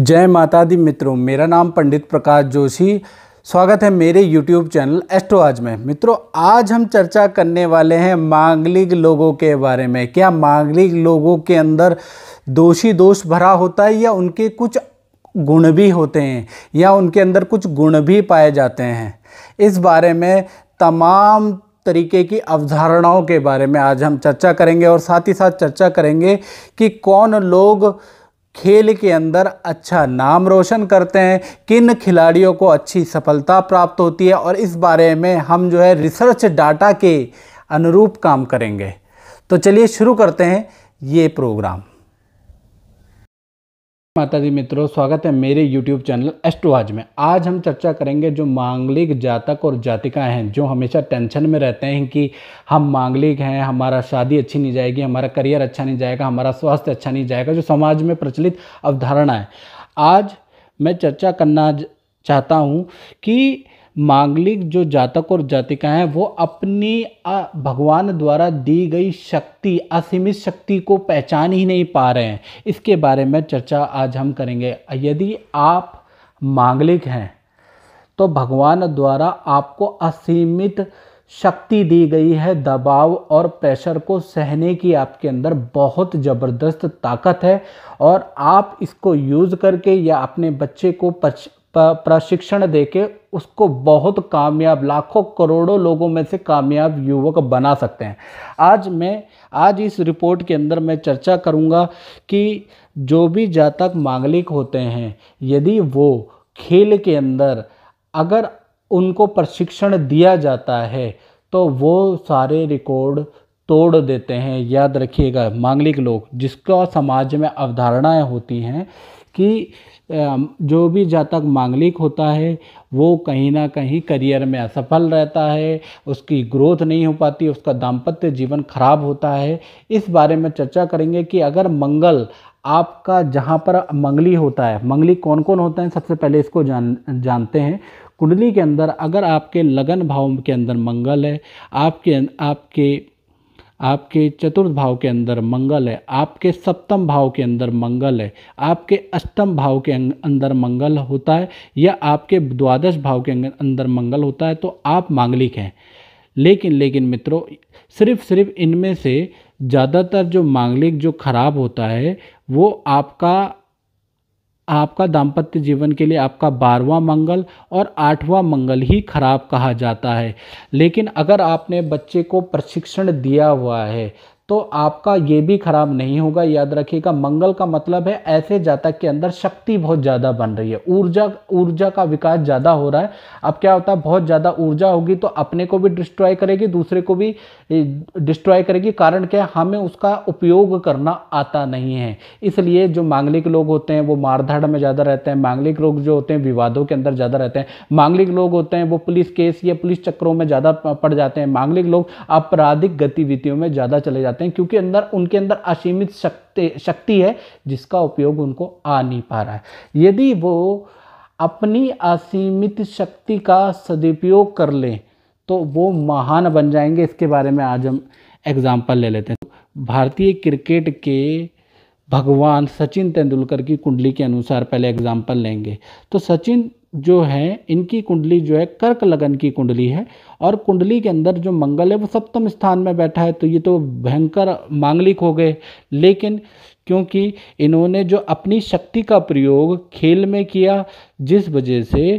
जय माता दी मित्रों मेरा नाम पंडित प्रकाश जोशी स्वागत है मेरे यूट्यूब चैनल एस्ट्रो आज में मित्रों आज हम चर्चा करने वाले हैं मांगलिक लोगों के बारे में क्या मांगलिक लोगों के अंदर दोषी दोष भरा होता है या उनके कुछ गुण भी होते हैं या उनके अंदर कुछ गुण भी पाए जाते हैं इस बारे में तमाम तरीके की अवधारणाओं के बारे में आज हम चर्चा करेंगे और साथ ही साथ चर्चा करेंगे कि कौन लोग खेल के अंदर अच्छा नाम रोशन करते हैं किन खिलाड़ियों को अच्छी सफलता प्राप्त होती है और इस बारे में हम जो है रिसर्च डाटा के अनुरूप काम करेंगे तो चलिए शुरू करते हैं ये प्रोग्राम माता जी मित्रों स्वागत है मेरे YouTube चैनल एस्ट्रोवाज में आज हम चर्चा करेंगे जो मांगलिक जातक और जातिकाएं हैं जो हमेशा टेंशन में रहते हैं कि हम मांगलिक हैं हमारा शादी अच्छी नहीं जाएगी हमारा करियर अच्छा नहीं जाएगा हमारा स्वास्थ्य अच्छा नहीं जाएगा जो समाज में प्रचलित अवधारणा है आज मैं चर्चा करना चाहता हूँ कि मांगलिक जो जातक और जातिका हैं वो अपनी भगवान द्वारा दी गई शक्ति असीमित शक्ति को पहचान ही नहीं पा रहे हैं इसके बारे में चर्चा आज हम करेंगे यदि आप मांगलिक हैं तो भगवान द्वारा आपको असीमित शक्ति दी गई है दबाव और प्रेशर को सहने की आपके अंदर बहुत ज़बरदस्त ताकत है और आप इसको यूज़ करके या अपने बच्चे को प्रशिक्षण देके उसको बहुत कामयाब लाखों करोड़ों लोगों में से कामयाब युवक बना सकते हैं आज मैं आज इस रिपोर्ट के अंदर मैं चर्चा करूंगा कि जो भी जातक मांगलिक होते हैं यदि वो खेल के अंदर अगर उनको प्रशिक्षण दिया जाता है तो वो सारे रिकॉर्ड तोड़ देते हैं याद रखिएगा मांगलिक लोग जिसका समाज में अवधारणाएं होती हैं कि जो भी जातक मांगलिक होता है वो कहीं ना कहीं करियर में असफल रहता है उसकी ग्रोथ नहीं हो पाती उसका दाम्पत्य जीवन खराब होता है इस बारे में चर्चा करेंगे कि अगर मंगल आपका जहाँ पर मंगली होता है मंगली कौन कौन होते हैं सबसे पहले इसको जान जानते हैं कुंडली के अंदर अगर आपके लगन भाव के अंदर मंगल है आपके आपके आपके चतुर्थ भाव के अंदर मंगल है आपके सप्तम भाव के अंदर मंगल है आपके अष्टम भाव के अं-, अंदर मंगल होता है या आपके द्वादश भाव के अंदर मंगल होता है तो आप मांगलिक हैं लेकिन लेकिन मित्रों सिर्फ सिर्फ इनमें से ज़्यादातर जो मांगलिक जो खराब होता है वो आपका आपका दाम्पत्य जीवन के लिए आपका बारवा मंगल और आठवां मंगल ही खराब कहा जाता है लेकिन अगर आपने बच्चे को प्रशिक्षण दिया हुआ है तो आपका ये भी खराब नहीं होगा याद रखिएगा मंगल का मतलब है ऐसे जातक के अंदर शक्ति बहुत ज़्यादा बन रही है ऊर्जा ऊर्जा का विकास ज़्यादा हो रहा है अब क्या होता है बहुत ज़्यादा ऊर्जा होगी तो अपने को भी डिस्ट्रॉय करेगी दूसरे को भी डिस्ट्रॉय करेगी कारण क्या हमें उसका उपयोग करना आता नहीं है इसलिए जो मांगलिक लोग होते हैं वो मारधाड़ में ज़्यादा रहते हैं मांगलिक लोग जो होते हैं विवादों के अंदर ज़्यादा रहते हैं मांगलिक लोग होते हैं वो पुलिस केस या पुलिस चक्रों में ज़्यादा पड़ जाते हैं मांगलिक लोग आपराधिक गतिविधियों में ज़्यादा चले जाते हैं क्योंकि अंदर उनके अंदर असीमित शक्ति शक्ति है जिसका उपयोग उनको आ नहीं पा रहा है यदि वो अपनी असीमित शक्ति का सदुपयोग कर लें तो वो महान बन जाएंगे इसके बारे में आज हम एग्ज़ाम्पल ले लेते हैं भारतीय क्रिकेट के भगवान सचिन तेंदुलकर की कुंडली के अनुसार पहले एग्ज़ाम्पल लेंगे तो सचिन जो है इनकी कुंडली जो है कर्क लगन की कुंडली है और कुंडली के अंदर जो मंगल है वो सप्तम स्थान में बैठा है तो ये तो भयंकर मांगलिक हो गए लेकिन क्योंकि इन्होंने जो अपनी शक्ति का प्रयोग खेल में किया जिस वजह से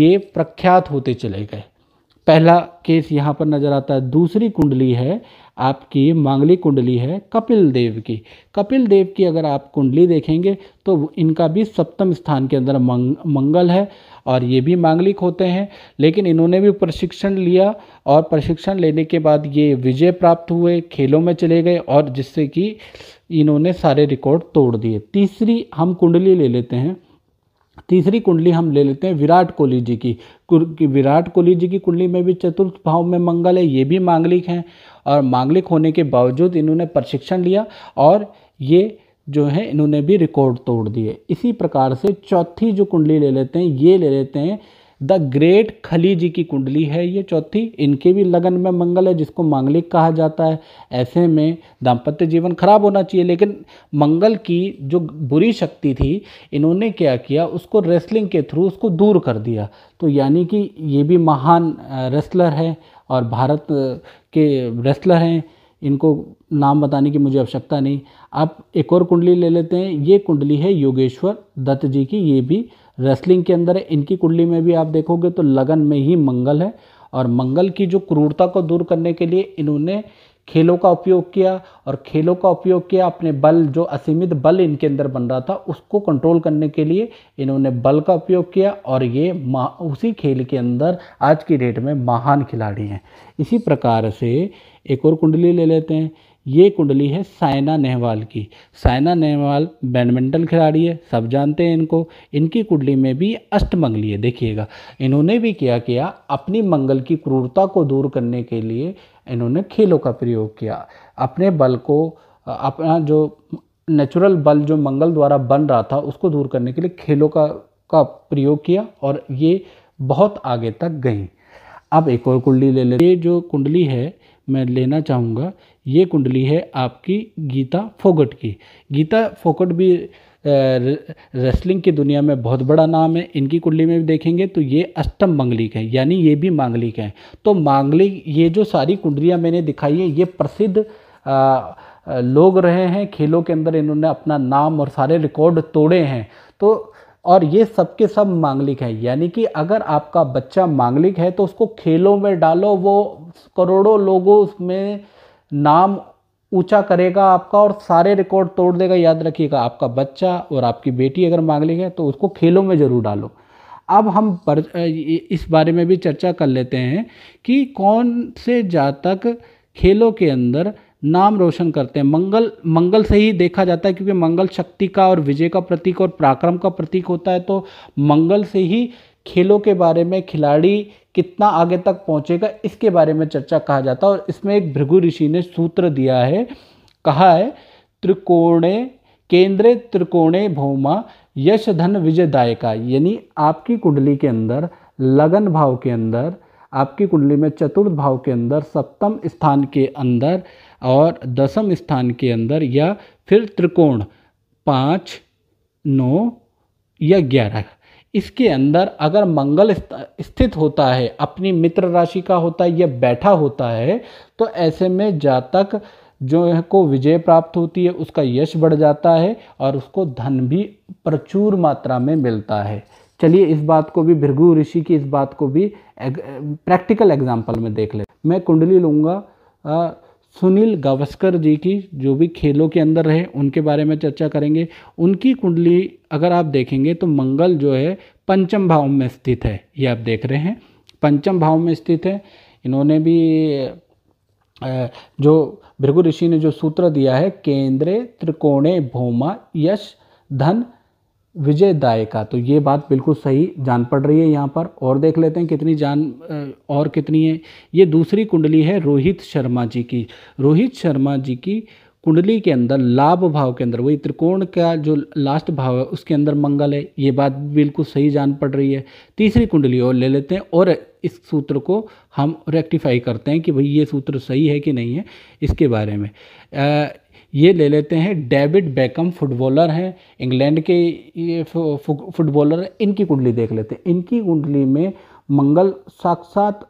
ये प्रख्यात होते चले गए पहला केस यहाँ पर नज़र आता है दूसरी कुंडली है आपकी मांगली कुंडली है कपिल देव की कपिल देव की अगर आप कुंडली देखेंगे तो इनका भी सप्तम स्थान के अंदर मंग, मंगल है और ये भी मांगलिक होते हैं लेकिन इन्होंने भी प्रशिक्षण लिया और प्रशिक्षण लेने के बाद ये विजय प्राप्त हुए खेलों में चले गए और जिससे कि इन्होंने सारे रिकॉर्ड तोड़ दिए तीसरी हम कुंडली ले लेते हैं तीसरी कुंडली हम ले लेते हैं विराट कोहली जी की विराट कोहली जी की कुंडली में भी चतुर्थ भाव में मंगल है ये भी मांगलिक हैं और मांगलिक होने के बावजूद इन्होंने प्रशिक्षण लिया और ये जो है इन्होंने भी रिकॉर्ड तोड़ दिए इसी प्रकार से चौथी जो कुंडली ले लेते हैं ये ले लेते हैं द ग्रेट खली जी की कुंडली है ये चौथी इनके भी लगन में मंगल है जिसको मांगलिक कहा जाता है ऐसे में दाम्पत्य जीवन खराब होना चाहिए लेकिन मंगल की जो बुरी शक्ति थी इन्होंने क्या किया उसको रेसलिंग के थ्रू उसको दूर कर दिया तो यानी कि ये भी महान रेसलर है और भारत के रेसलर हैं इनको नाम बताने की मुझे आवश्यकता नहीं आप एक और कुंडली ले लेते हैं ये कुंडली है योगेश्वर दत्त जी की ये भी रेसलिंग के अंदर है इनकी कुंडली में भी आप देखोगे तो लगन में ही मंगल है और मंगल की जो क्रूरता को दूर करने के लिए इन्होंने खेलों का उपयोग किया और खेलों का उपयोग किया अपने बल जो असीमित बल इनके अंदर बन रहा था उसको कंट्रोल करने के लिए इन्होंने बल का उपयोग किया और ये उसी खेल के अंदर आज की डेट में महान खिलाड़ी हैं इसी प्रकार से एक और कुंडली ले लेते हैं ये कुंडली है साइना नेहवाल की साइना नेहवाल बैडमिंटन खिलाड़ी है सब जानते हैं इनको इनकी कुंडली में भी अष्टमंगली है देखिएगा इन्होंने भी क्या किया अपनी मंगल की क्रूरता को दूर करने के लिए इन्होंने खेलों का प्रयोग किया अपने बल को अपना जो नेचुरल बल जो मंगल द्वारा बन रहा था उसको दूर करने के लिए खेलों का का प्रयोग किया और ये बहुत आगे तक गई अब एक और कुंडली ले ले ये जो कुंडली है मैं लेना चाहूँगा ये कुंडली है आपकी गीता फोगट की गीता फोगट भी रेसलिंग की दुनिया में बहुत बड़ा नाम है इनकी कुंडली में भी देखेंगे तो ये अष्टम मांगलिक है यानी ये भी मांगलिक है तो मांगलिक ये जो सारी कुंडलियाँ मैंने दिखाई है ये प्रसिद्ध लोग रहे हैं खेलों के अंदर इन्होंने अपना नाम और सारे रिकॉर्ड तोड़े हैं तो और ये सबके सब मांगलिक है यानी कि अगर आपका बच्चा मांगलिक है तो उसको खेलों में डालो वो करोड़ों लोगों उसमें नाम ऊंचा करेगा आपका और सारे रिकॉर्ड तोड़ देगा याद रखिएगा आपका बच्चा और आपकी बेटी अगर मांग ली है तो उसको खेलों में ज़रूर डालो अब हम पर, इस बारे में भी चर्चा कर लेते हैं कि कौन से जातक खेलों के अंदर नाम रोशन करते हैं मंगल मंगल से ही देखा जाता है क्योंकि मंगल शक्ति का और विजय का प्रतीक और पराक्रम का प्रतीक होता है तो मंगल से ही खेलों के बारे में खिलाड़ी कितना आगे तक पहुँचेगा इसके बारे में चर्चा कहा जाता है और इसमें एक भृगु ऋषि ने सूत्र दिया है कहा है त्रिकोणे केंद्र त्रिकोणे भौमा यश धन विजयदायिका यानी आपकी कुंडली के अंदर लगन भाव के अंदर आपकी कुंडली में चतुर्थ भाव के अंदर सप्तम स्थान के अंदर और दसम स्थान के अंदर या फिर त्रिकोण पाँच नौ या ग्यारह इसके अंदर अगर मंगल स्थित होता है अपनी मित्र राशि का होता है या बैठा होता है तो ऐसे में जातक जो है को विजय प्राप्त होती है उसका यश बढ़ जाता है और उसको धन भी प्रचुर मात्रा में मिलता है चलिए इस बात को भी भृगु ऋषि की इस बात को भी प्रैक्टिकल एग्जाम्पल में देख ले मैं कुंडली लूँगा सुनील गावस्कर जी की जो भी खेलों के अंदर रहे उनके बारे में चर्चा करेंगे उनकी कुंडली अगर आप देखेंगे तो मंगल जो है पंचम भाव में स्थित है ये आप देख रहे हैं पंचम भाव में स्थित है इन्होंने भी जो भृगु ऋषि ने जो सूत्र दिया है केंद्रे त्रिकोणे भौमा यश धन विजय दाय का तो ये बात बिल्कुल सही जान पड़ रही है यहाँ पर और देख लेते हैं कितनी जान और कितनी है ये दूसरी कुंडली है रोहित शर्मा जी की रोहित शर्मा जी की कुंडली के अंदर लाभ भाव के अंदर वही त्रिकोण का जो लास्ट भाव है उसके अंदर मंगल है ये बात बिल्कुल सही जान पड़ रही है तीसरी कुंडली और ले लेते हैं और इस सूत्र को हम रेक्टिफाई करते हैं कि भाई ये सूत्र सही है कि नहीं है इसके बारे में ये ले लेते हैं डेविड बेकम फुटबॉलर हैं इंग्लैंड के ये फुटबॉलर इनकी कुंडली देख लेते हैं इनकी कुंडली में मंगल साक्षात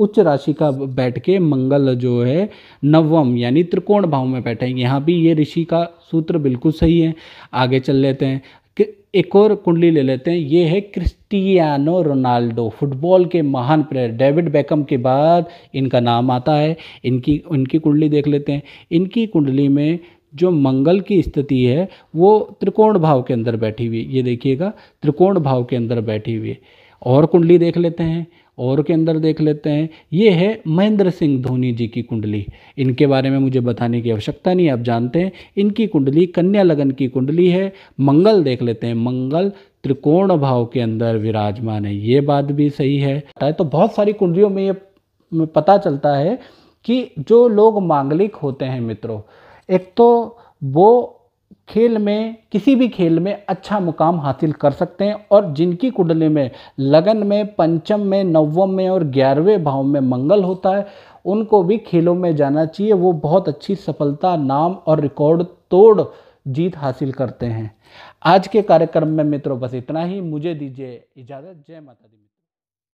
उच्च राशि का बैठ के मंगल जो है नवम यानी त्रिकोण भाव में बैठे हैं यहाँ भी ये ऋषि का सूत्र बिल्कुल सही है आगे चल लेते हैं एक और कुंडली ले लेते हैं ये है क्रिस क्रिस्टियानो रोनाल्डो फुटबॉल के महान प्लेयर डेविड बेकम के बाद इनका नाम आता है इनकी इनकी कुंडली देख लेते हैं इनकी कुंडली में जो मंगल की स्थिति है वो त्रिकोण भाव के अंदर बैठी हुई है ये देखिएगा त्रिकोण भाव के अंदर बैठी हुई है और कुंडली देख लेते हैं और के अंदर देख लेते हैं ये है महेंद्र सिंह धोनी जी की कुंडली इनके बारे में मुझे बताने की आवश्यकता नहीं आप जानते हैं इनकी कुंडली कन्या लगन की कुंडली है मंगल देख लेते हैं मंगल त्रिकोण भाव के अंदर विराजमान है ये बात भी सही है तो बहुत सारी कुंडलियों में ये पता चलता है कि जो लोग मांगलिक होते हैं मित्रों एक तो वो खेल में किसी भी खेल में अच्छा मुकाम हासिल कर सकते हैं और जिनकी कुंडली में लगन में पंचम में नवम में और ग्यारहवें भाव में मंगल होता है उनको भी खेलों में जाना चाहिए वो बहुत अच्छी सफलता नाम और रिकॉर्ड तोड़ जीत हासिल करते हैं आज के कार्यक्रम में मित्रों बस इतना ही मुझे दीजिए इजाज़त जय माता दी